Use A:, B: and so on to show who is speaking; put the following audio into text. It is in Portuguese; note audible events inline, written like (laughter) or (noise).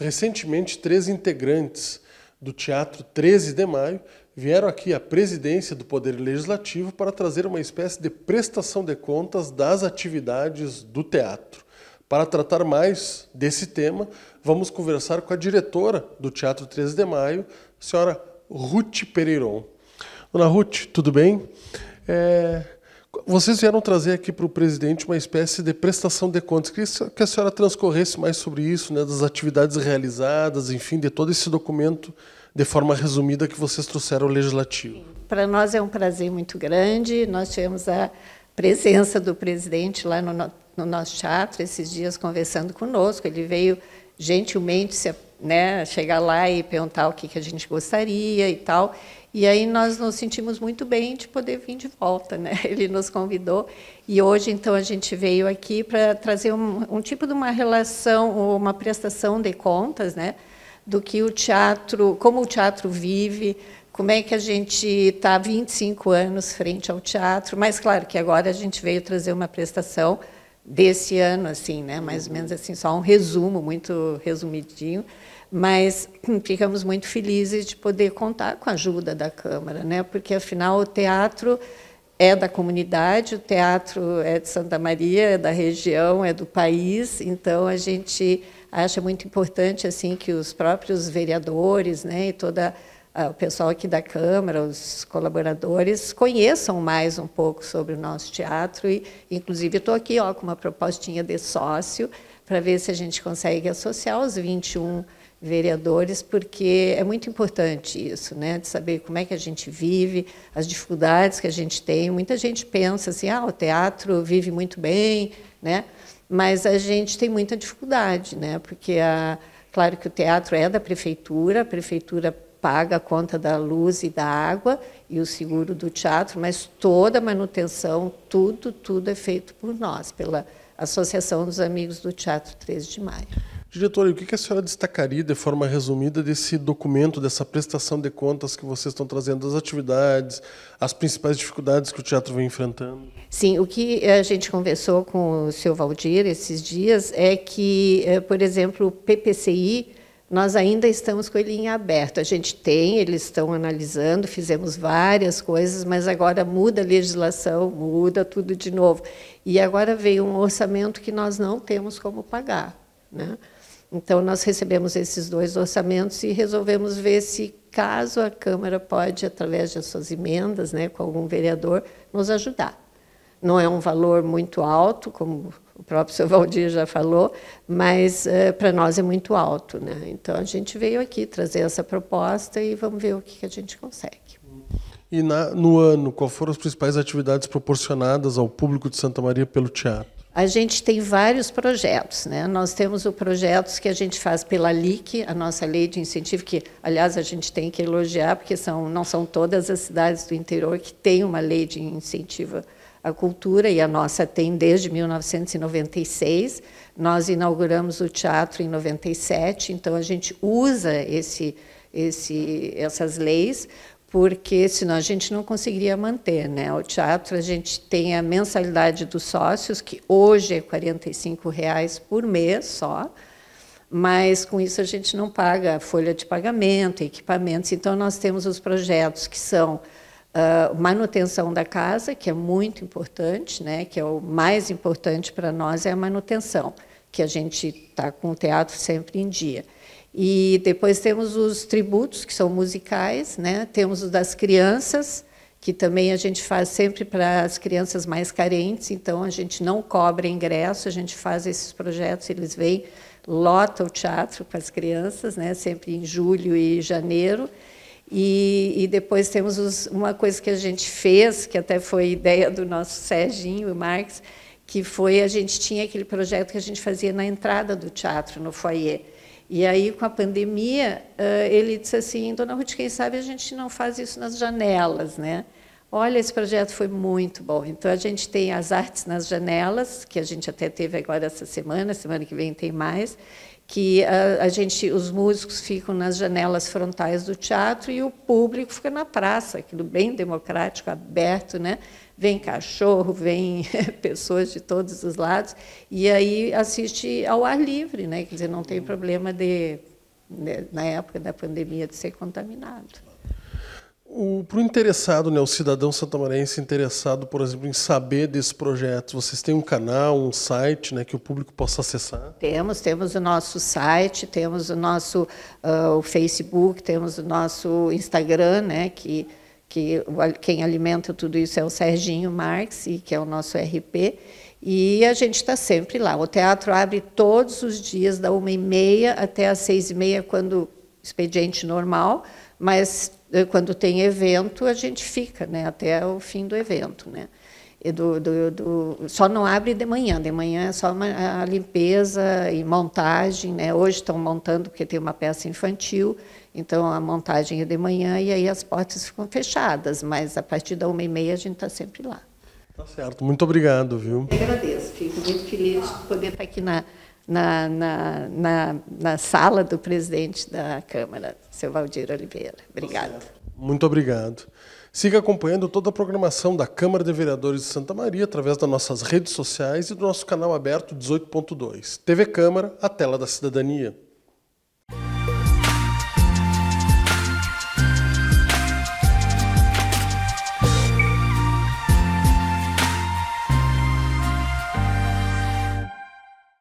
A: Recentemente, três integrantes do Teatro 13 de Maio vieram aqui à presidência do Poder Legislativo para trazer uma espécie de prestação de contas das atividades do teatro. Para tratar mais desse tema, vamos conversar com a diretora do Teatro 13 de Maio, a senhora Ruth Pereiron. Dona Ruth, tudo bem? É... Vocês vieram trazer aqui para o presidente uma espécie de prestação de contas. Queria que a senhora transcorresse mais sobre isso, né, das atividades realizadas, enfim, de todo esse documento de forma resumida que vocês trouxeram ao Legislativo.
B: Para nós é um prazer muito grande. Nós tivemos a
A: presença
B: do presidente lá no, no nosso teatro esses dias conversando conosco. Ele veio gentilmente se, né, chegar lá e perguntar o que, que a gente gostaria e tal. E aí nós nos sentimos muito bem de poder vir de volta, né? (laughs) Ele nos convidou e hoje então a gente veio aqui para trazer um, um, tipo de uma relação, uma prestação de contas, né? Do que o teatro, como o teatro vive, como é que a gente está 25 anos frente ao teatro, mas claro que agora a gente veio trazer uma prestação desse ano, assim, né? Mais ou menos assim, só um resumo, muito resumidinho, mas hum, ficamos muito felizes de poder contar com a ajuda da Câmara, né? Porque afinal o teatro é da comunidade, o teatro é de Santa Maria, é da região, é do país, então a gente acha muito importante assim que os próprios vereadores, né, e toda ah, o pessoal aqui da Câmara, os colaboradores, conheçam mais um pouco sobre o nosso teatro. E, inclusive, estou aqui ó, com uma propostinha de sócio para ver se a gente consegue associar os 21 vereadores, porque é muito importante isso, né? de saber como é que a gente vive, as dificuldades que a gente tem. Muita gente pensa assim, ah, o teatro vive muito bem, né? mas a gente tem muita dificuldade, né? porque, a, claro que o teatro é da prefeitura, a prefeitura paga a conta da luz e da água e o seguro do teatro, mas toda a manutenção, tudo, tudo é feito por nós, pela Associação dos Amigos do Teatro 13 de Maio.
A: Diretora, o que a senhora destacaria de forma resumida desse documento, dessa prestação de contas que vocês estão trazendo, das atividades, as principais dificuldades que o teatro vem enfrentando?
B: Sim, o que a gente conversou com o seu Valdir esses dias é que, eh, por exemplo, o PPCI, nós ainda estamos com ele em aberto. A gente tem, eles estão analisando, fizemos várias coisas, mas agora muda a legislação, muda tudo de novo. E agora veio um orçamento que nós não temos como pagar. Né? Então, nós recebemos esses dois orçamentos e resolvemos ver se, caso a Câmara pode, através das suas emendas, né, com algum vereador, nos ajudar. Não é um valor muito alto, como o próprio Sr. (laughs) Valdir já falou, mas é, eh, para nós é muito alto. Né? Então a gente veio aqui trazer essa proposta e vamos ver o que, que a gente consegue.
A: E na, no ano, quais foram as principais atividades proporcionadas ao público de Santa Maria pelo teatro?
B: A gente tem vários projetos, né? Nós temos o projetos que a gente faz pela LIC, a nossa lei de incentivo, que aliás a gente tem que elogiar, porque são, não são todas as cidades do interior que têm uma lei de incentivo a cultura e a nossa tem desde 1996. Nós inauguramos o teatro em 97, então a gente usa esse, esse, essas leis porque senão a gente não conseguiria manter, né? O teatro a gente tem a mensalidade dos sócios que hoje é 45 reais por mês só, mas com isso a gente não paga folha de pagamento, equipamentos. Então nós temos os projetos que são Uh, manutenção da casa, que é muito importante, né, que é o mais importante para nós, é a manutenção, que a gente está com o teatro sempre em dia. E depois temos os tributos, que são musicais, né, temos os das crianças, que também a gente faz sempre para as crianças mais carentes, então a gente não cobra ingresso, a gente faz esses projetos, eles vêm, lota o teatro para as crianças, né, sempre em julho e janeiro, e, e depois temos os, uma coisa que a gente fez, que até foi ideia do nosso Serginho e Marx, que foi a gente tinha aquele projeto que a gente fazia na entrada do teatro, no foyer. E aí, com a pandemia, ele disse assim, Dona Ruth, quem sabe a gente não faz isso nas janelas, né? Olha, esse projeto foi muito bom. Então, a gente tem as artes nas janelas, que a gente até teve agora essa semana, semana que vem tem mais, que a, ah, a, gente, os músicos ficam nas janelas frontais do teatro e o público fica na praça, aquilo bem democrático, aberto, né? Vem cachorro, vem (laughs) pessoas de todos os lados e aí assiste ao ar livre, né? Quer dizer, não tem uhum. problema de, de né, na época da pandemia de ser contaminado
A: para o interessado, né, o cidadão santamarense interessado, por exemplo, em saber desse projeto, vocês têm um canal, um site né, que o público possa acessar?
B: Temos, temos o nosso site, temos o nosso uh, o Facebook, temos o nosso Instagram, né, que, que quem alimenta tudo isso é o Serginho Marx, que é o nosso RP. E a gente está sempre lá. O teatro abre todos os dias, da uma e meia até às seis e meia, quando expediente normal, mas eh, quando tem evento, a gente fica né, até o fim do evento. Né? Do, do, do, só não abre de manhã, de manhã é só uma, a limpeza e montagem. Né? Hoje estão montando, porque tem uma peça infantil, então a montagem é de manhã e aí as portas ficam fechadas, mas a partir da uma e meia a gente está sempre lá.
A: Tá certo, muito obrigado, viu? Eu
B: agradeço, fico muito feliz de poder estar aqui na, na, na, na, na sala do presidente da Câmara, seu Valdir Oliveira.
A: Obrigada. Muito obrigado. Siga acompanhando toda a programação da Câmara de Vereadores de Santa Maria através das nossas redes sociais e do nosso canal aberto 18.2. TV Câmara, a tela da cidadania.